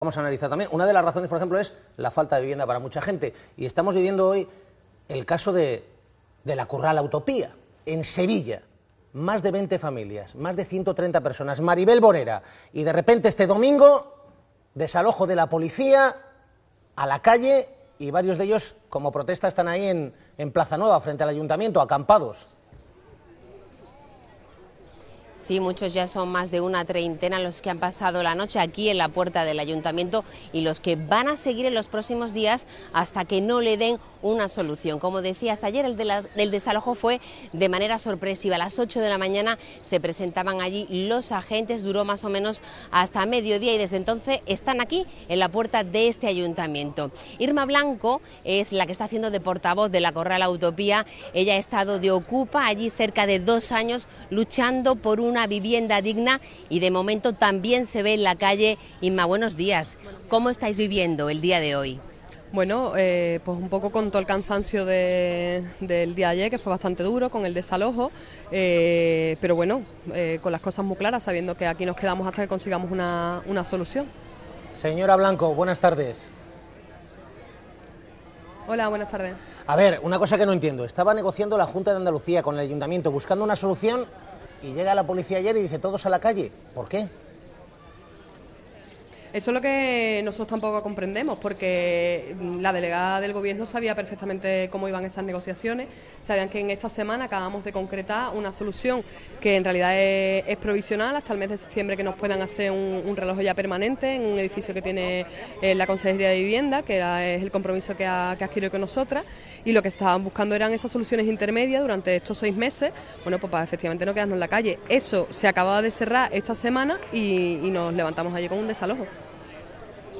vamos a analizar también. Una de las razones, por ejemplo, es la falta de vivienda para mucha gente. Y estamos viviendo hoy el caso de, la Curral Utopía, en Sevilla. Más de 20 familias, más de 130 personas. Maribel Borera. Y de repente este domingo, desalojo de la policía a la calle y varios de ellos, como protesta, están ahí en Plaza Nueva, frente al ayuntamiento, acampados. Sí, muchos ya son más de una treintena los que han pasado la noche aquí en la puerta del ayuntamiento y los que van a seguir en los próximos días hasta que no le den una solución. Como decías ayer, el, desalojo fue de manera sorpresiva. A las 8 de la mañana se presentaban allí los agentes, duró más o menos hasta mediodía y desde entonces están aquí en la puerta de este ayuntamiento. Irma Blanco es la que está haciendo de portavoz de la Corral Utopía. Ella ha estado de ocupa allí cerca de dos años luchando por una vivienda digna y de momento también se ve en la calle. Irma, buenos días. ¿Cómo estáis viviendo el día de hoy? Bueno, eh, pues un poco con todo el cansancio del día de ayer, que fue bastante duro, con el desalojo, eh, pero bueno, eh, con las cosas muy claras, sabiendo que aquí nos quedamos hasta que consigamos una, una solución. Señora Blanco, buenas tardes. Hola, buenas tardes. A ver, una cosa que no entiendo. Estaba negociando la Junta de Andalucía con el Ayuntamiento buscando una solución y llega la policía ayer y dice todos a la calle. ¿Por qué? Eso es lo que nosotros tampoco comprendemos, porque mm, la delegada del Gobierno sabía perfectamente cómo iban esas negociaciones, sabían que en esta semana acabamos de concretar una solución que en realidad es, provisional hasta el mes de septiembre que nos puedan hacer un, reloj ya permanente en un edificio que tiene eh, la Consejería de Vivienda, que es el compromiso que ha, adquirido con nosotras, y lo que estaban buscando eran esas soluciones intermedias durante estos seis meses, bueno, pues para efectivamente no quedarnos en la calle. Eso se acababa de cerrar esta semana y nos levantamos allí con un desalojo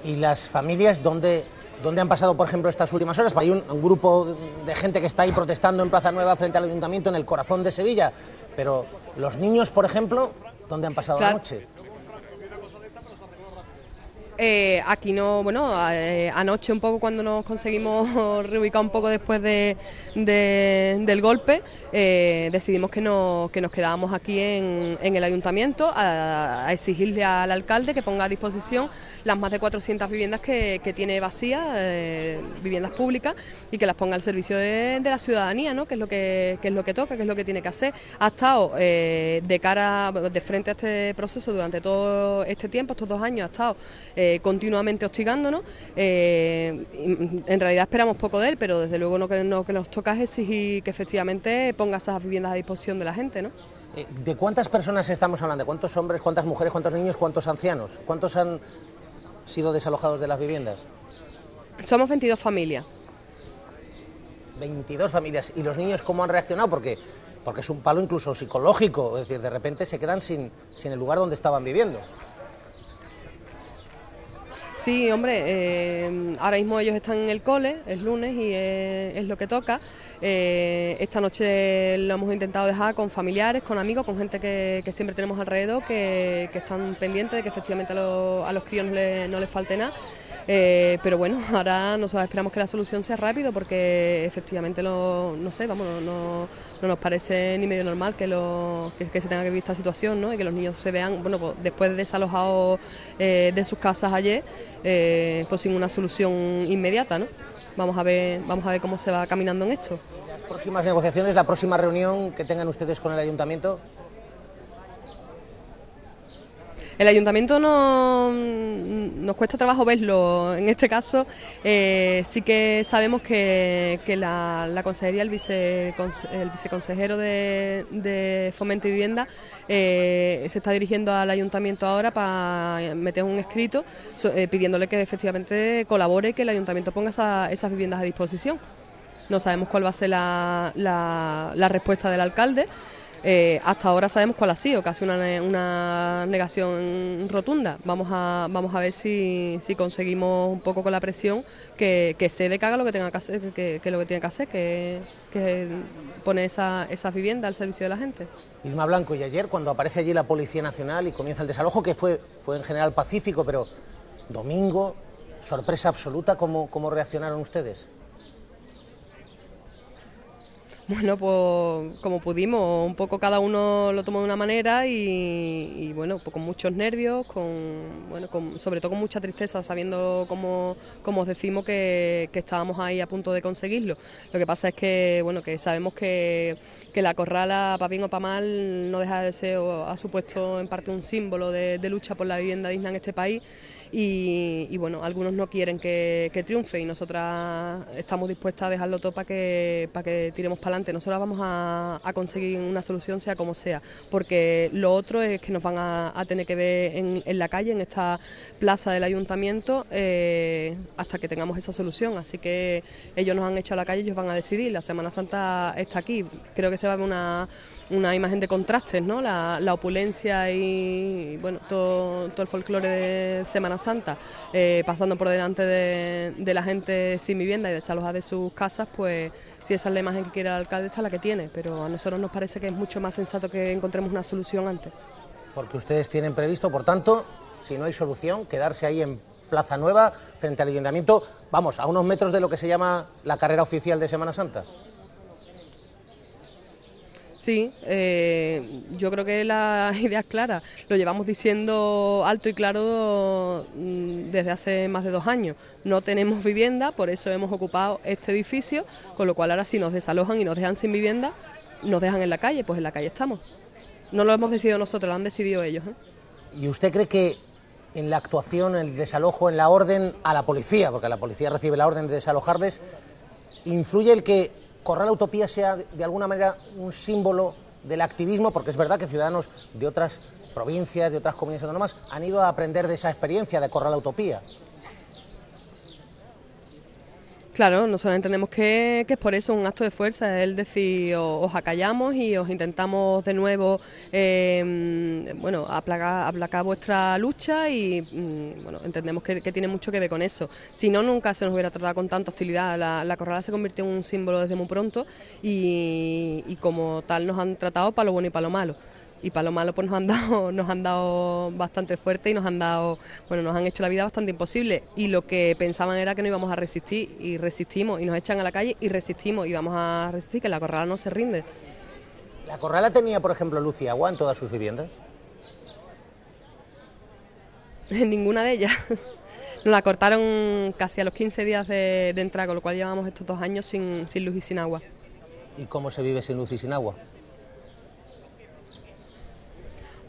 y las familias donde ¿Dónde han pasado, por ejemplo, estas últimas horas? Hay un, grupo de gente que está ahí protestando en Plaza Nueva frente al ayuntamiento en el corazón de Sevilla, pero los niños, por ejemplo, ¿dónde han pasado la noche? Eh, aquí no, bueno, eh, anoche un poco cuando nos conseguimos reubicar un poco después de, del golpe, eh, decidimos que, no, que nos quedábamos aquí en, en el ayuntamiento a, exigirle al alcalde que ponga a disposición las más de 400 viviendas que, que tiene vacías, viviendas públicas, y que las ponga al servicio de, de la ciudadanía, ¿no? que, es lo que, que, es lo que toca, que es lo que tiene que hacer. Ha estado de cara, de frente a este proceso durante todo este tiempo, estos dos años, ha estado eh, continuamente hostigándonos. Eh, en realidad esperamos poco de él, pero desde luego no que, que nos toca ...y que efectivamente ponga esas viviendas a disposición de la gente. ¿no? Eh, ¿De cuántas personas estamos hablando? ¿Cuántos hombres, cuántas mujeres, cuántos niños, cuántos ancianos? ¿Cuántos han sido desalojados de las viviendas? Somos 22 familias. 22 familias. ¿Y los niños cómo han reaccionado? Porque, porque es un palo incluso psicológico, es decir, de repente se quedan sin el lugar donde estaban viviendo. Sí, hombre, eh, ahora mismo ellos están en el cole, es lunes y es, lo que toca. Eh, esta noche lo hemos intentado dejar con familiares, con amigos, con gente que, siempre tenemos alrededor, que, están pendientes de que efectivamente a, los críos no les, no les falte nada. Eh, pero bueno, ahora nosotros esperamos que la solución sea rápido porque efectivamente no sé, vamos, no, no, nos parece ni medio normal que, lo, que, se tenga que vivir esta situación, ¿no? Y que los niños se vean, bueno, pues, después de desalojados eh, de sus casas ayer, eh, pues sin una solución inmediata, ¿no? Vamos a ver, vamos a ver cómo se va caminando en esto. próximas negociaciones, la próxima reunión que tengan ustedes con el ayuntamiento. El ayuntamiento no, nos cuesta trabajo verlo. En este caso, eh, sí que sabemos que, la, consejería, el, el viceconsejero de, Fomento y Vivienda, eh, se está dirigiendo al ayuntamiento ahora para meter un escrito eh, pidiéndole que efectivamente colabore y que el ayuntamiento ponga esas viviendas a disposición. No sabemos cuál va a ser la respuesta del alcalde. Eh, hasta ahora sabemos cuál ha sido, casi una, negación rotunda. Vamos a, ver si, conseguimos un poco con la presión que, que se lo que tenga que hacer, que, lo que tiene que hacer, que, pone esa, vivienda al servicio de la gente. Irma Blanco, y ayer cuando aparece allí la Policía Nacional y comienza el desalojo, que fue, en general pacífico, pero domingo, sorpresa absoluta, cómo, cómo reaccionaron ustedes? Bueno, pues como pudimos, un poco cada uno lo tomó de una manera y, bueno, pues con muchos nervios, con, bueno, sobre todo con mucha tristeza, sabiendo como, os decimos que, estábamos ahí a punto de conseguirlo. Lo que pasa es que, bueno, que sabemos que, la corrala, para bien o para mal, no deja de ser, o ha supuesto en parte un símbolo de, lucha por la vivienda digna en este país y, bueno, algunos no quieren que, que, triunfe y nosotras estamos dispuestas a dejarlo todo para que, para que tiremos para nosotros vamos a, conseguir una solución sea como sea, porque lo otro es que nos van a, tener que ver en, la calle, en esta plaza del ayuntamiento, eh, hasta que tengamos esa solución. Así que ellos nos han hecho a la calle, ellos van a decidir. La Semana Santa está aquí. Creo que se va a ver una, imagen de contrastes, ¿no? La, opulencia y, bueno, todo, el folclore de Semana Santa, eh, pasando por delante de, de la gente sin vivienda y desalojada de sus casas, pues si esa es la imagen que quiere el alcalde, la que tiene, pero a nosotros nos parece que es mucho más sensato que encontremos una solución antes. Porque ustedes tienen previsto, por tanto, si no hay solución, quedarse ahí en Plaza Nueva, frente al Ayuntamiento, vamos, a unos metros de lo que se llama la carrera oficial de Semana Santa. Sí, eh, yo creo que la idea es clara. Lo llevamos diciendo alto y claro mm, desde hace más de dos años. No tenemos vivienda, por eso hemos ocupado este edificio, con lo cual ahora si nos desalojan y nos dejan sin vivienda, nos dejan en la calle, pues en la calle estamos. No lo hemos decidido nosotros, lo han decidido ellos. ¿eh? ¿Y usted cree que en la actuación, en el desalojo, en la orden a la policía, porque la policía recibe la orden de desalojarles, influye el que Corral Utopía sea de alguna manera un símbolo del activismo, porque es verdad que ciudadanos de otras provincias, de otras comunidades autónomas, han ido a aprender de esa experiencia de Corral Utopía. Claro, nosotros entendemos que, es por eso un acto de fuerza, es el decir, os, acallamos y os intentamos de nuevo, em, bueno, aplacar, vuestra lucha y, mm, bueno, entendemos que, tiene mucho que ver con eso. Si no, nunca se nos hubiera tratado con tanta hostilidad. La, la se convirtió en un símbolo desde muy pronto y, y como tal nos han tratado para lo bueno y para lo malo y para lo malo pues nos han dado nos han dado bastante fuerte y nos han dado bueno nos han hecho la vida bastante imposible y lo que pensaban era que no íbamos a resistir y resistimos y nos echan a la calle y resistimos y vamos a resistir que la corrala no se rinde la corrala tenía por ejemplo luz y agua en todas sus viviendas en ninguna de ellas nos la cortaron casi a los 15 días de, entrada, con lo cual llevamos estos dos años sin luz y sin agua ¿Y cómo se vive sin luz y sin agua?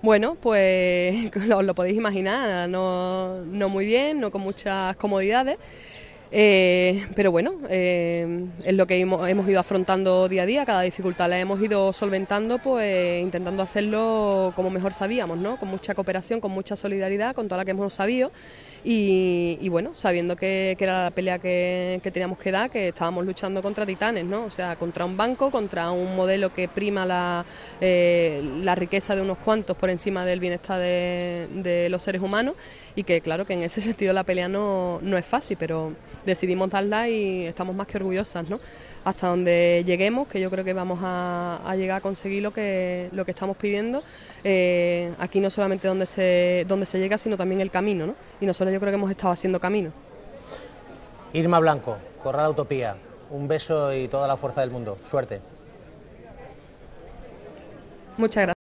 Bueno, pues lo podéis imaginar, no, no muy bien, no con muchas comodidades. Eh, pero bueno, eh, es lo que hemos, ido afrontando día a día, cada dificultad la hemos ido solventando, pues intentando hacerlo como mejor sabíamos, ¿no? Con mucha cooperación, con mucha solidaridad, con toda la que hemos sabido y, bueno, sabiendo que, era la pelea que, teníamos que dar, que estábamos luchando contra titanes, ¿no? O sea, contra un banco, contra un modelo que prima la, eh, la riqueza de unos cuantos por encima del bienestar de, de, los seres humanos y que claro que en ese sentido la pelea no, no es fácil, pero decidimos darla y estamos más que orgullosas, Hasta donde lleguemos, que yo creo que vamos a, llegar a conseguir lo que, lo que estamos pidiendo, eh, aquí no solamente donde se, se llega, sino también el camino, ¿no? Y nosotros yo creo que hemos estado haciendo camino. Irma Blanco, Corral Utopía, un beso y toda la fuerza del mundo. Suerte. Muchas gracias.